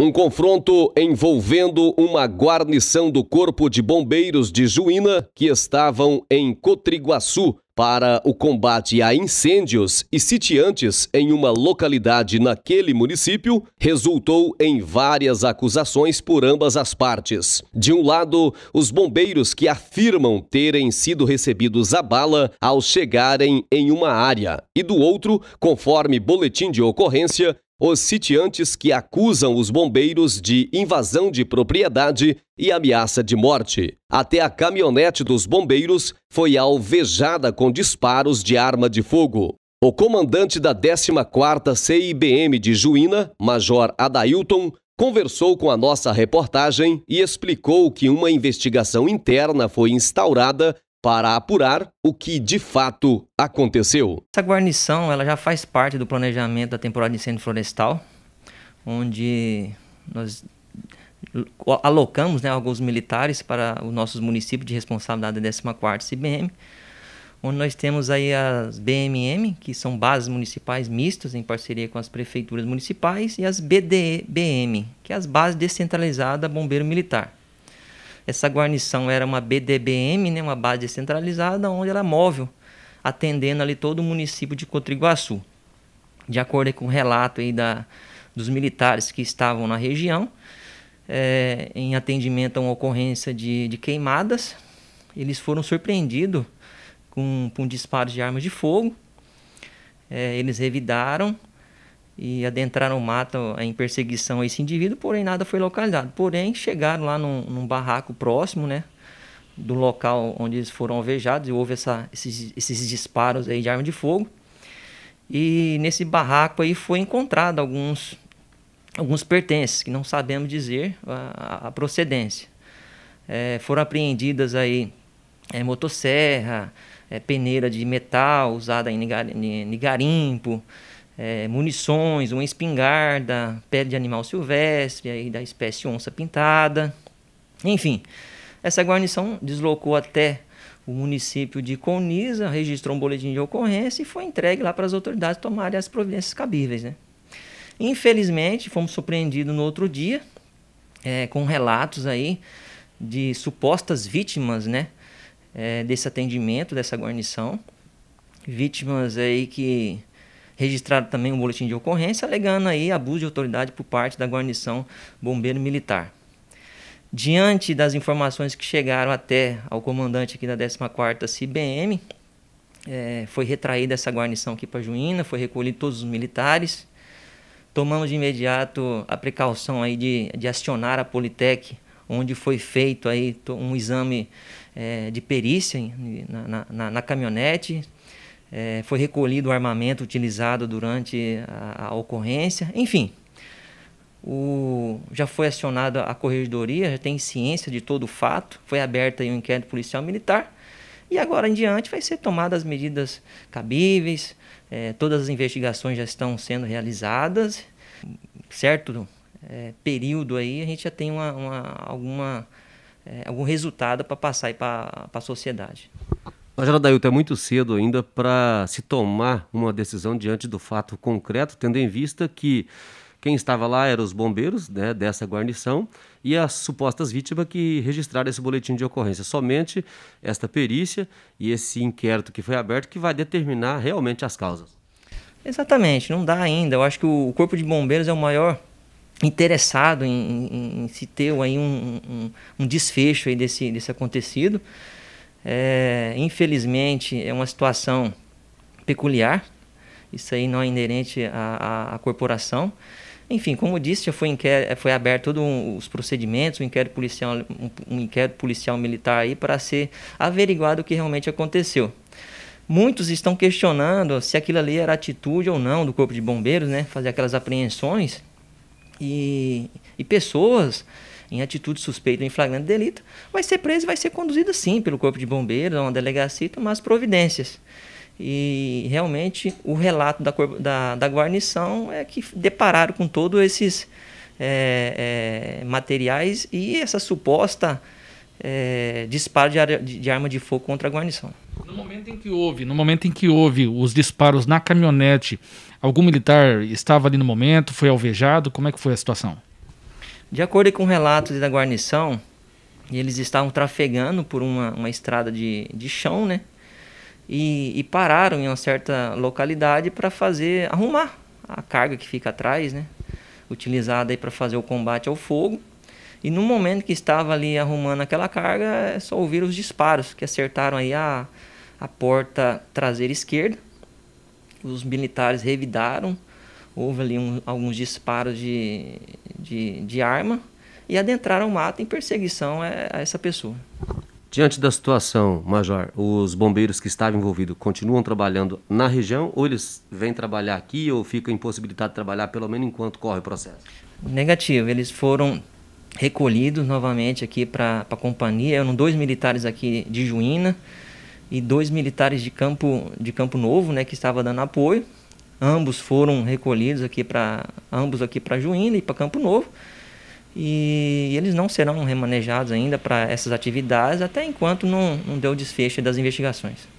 Um confronto envolvendo uma guarnição do Corpo de Bombeiros de Juína que estavam em Cotriguaçu para o combate a incêndios e sitiantes em uma localidade naquele município resultou em várias acusações por ambas as partes. De um lado, os bombeiros que afirmam terem sido recebidos a bala ao chegarem em uma área, e do outro, conforme boletim de ocorrência, os sitiantes que acusam os bombeiros de invasão de propriedade e ameaça de morte. Até a caminhonete dos bombeiros foi alvejada com disparos de arma de fogo. O comandante da 14ª CIBM de Juína, Major Adailton, conversou com a nossa reportagem e explicou que uma investigação interna foi instaurada para apurar o que de fato aconteceu. Essa guarnição ela já faz parte do planejamento da temporada de incêndio florestal, onde nós alocamos né, alguns militares para os nossos municípios de responsabilidade da 14ª CBM, onde nós temos aí as BMM, que são bases municipais mistas em parceria com as prefeituras municipais, e as BDBM, que é as bases descentralizadas bombeiro militar. Essa guarnição era uma BDBM, né, uma base descentralizada, onde era móvel, atendendo ali todo o município de Cotriguaçu. De acordo com o relato aí da, dos militares que estavam na região, é, em atendimento a uma ocorrência de, de queimadas, eles foram surpreendidos com, com disparos de armas de fogo. É, eles revidaram e adentraram o mato em perseguição a esse indivíduo, porém nada foi localizado. Porém, chegaram lá num, num barraco próximo, né? Do local onde eles foram alvejados e houve essa, esses, esses disparos aí de arma de fogo. E nesse barraco aí foi encontrado alguns, alguns pertences, que não sabemos dizer a, a procedência. É, foram apreendidas aí é, motosserra, é, peneira de metal usada em nigarimpo, é, munições, uma espingarda, pele de animal silvestre, aí da espécie onça pintada. Enfim, essa guarnição deslocou até o município de Coniza, registrou um boletim de ocorrência e foi entregue lá para as autoridades tomarem as providências cabíveis. Né? Infelizmente, fomos surpreendidos no outro dia é, com relatos aí de supostas vítimas né, é, desse atendimento, dessa guarnição. Vítimas aí que Registraram também um boletim de ocorrência alegando aí abuso de autoridade por parte da guarnição bombeiro militar. Diante das informações que chegaram até ao comandante aqui da 14ª CBM, é, foi retraída essa guarnição aqui para Juína, foi recolhido todos os militares. Tomamos de imediato a precaução aí de, de acionar a Politec, onde foi feito aí um exame é, de perícia na, na, na caminhonete, é, foi recolhido o armamento utilizado durante a, a ocorrência, enfim. O, já foi acionada a corregedoria, já tem ciência de todo o fato, foi aberta o um inquérito policial militar e agora em diante vai ser tomadas as medidas cabíveis, é, todas as investigações já estão sendo realizadas, certo é, período aí a gente já tem uma, uma alguma, é, algum resultado para passar para a sociedade. Mas, Adailton, é muito cedo ainda para se tomar uma decisão diante do fato concreto, tendo em vista que quem estava lá eram os bombeiros né, dessa guarnição e as supostas vítimas que registraram esse boletim de ocorrência. Somente esta perícia e esse inquérito que foi aberto que vai determinar realmente as causas. Exatamente, não dá ainda. Eu acho que o Corpo de Bombeiros é o maior interessado em, em, em se ter aí um, um, um desfecho aí desse, desse acontecido. É, infelizmente, é uma situação peculiar. Isso aí não é inerente à, à, à corporação. Enfim, como disse, já foi, inquérito, foi aberto todos um, os procedimentos, um inquérito policial, um, um inquérito policial militar aí para ser averiguado o que realmente aconteceu. Muitos estão questionando se aquilo ali era atitude ou não do corpo de bombeiros, né? Fazer aquelas apreensões e, e pessoas em atitude suspeita em flagrante delito, vai ser preso e vai ser conduzido sim pelo corpo de bombeiros, a uma delegacia e tomar as providências. E realmente o relato da, da, da guarnição é que depararam com todos esses é, é, materiais e essa suposta é, disparo de, de, de, arma de fogo contra a guarnição. No momento em que houve, no momento em que houve os disparos na caminhonete, algum militar estava ali no momento, foi alvejado, como é que foi a situação? De acordo com relatos da guarnição, eles estavam trafegando por uma, uma estrada de, de chão, né? E, e pararam em uma certa localidade para fazer arrumar a carga que fica atrás, né? Utilizada aí para fazer o combate ao fogo. E no momento que estava ali arrumando aquela carga, é só ouvir os disparos que acertaram aí a, a porta traseira esquerda. Os militares revidaram, houve ali um, alguns disparos de, de, de arma e adentraram o mato em perseguição a essa pessoa. Diante da situação, Major, os bombeiros que estavam envolvidos continuam trabalhando na região ou eles vêm trabalhar aqui ou ficam impossibilitados de trabalhar, pelo menos enquanto corre o processo? Negativo, eles foram recolhidos novamente aqui para a companhia. Eram dois militares aqui de Juína e dois militares de Campo, de campo Novo, né, que estava dando apoio. Ambos foram recolhidos aqui para ambos aqui para Juína e para Campo Novo. E eles não serão remanejados ainda para essas atividades até enquanto não, não deu o desfecho das investigações.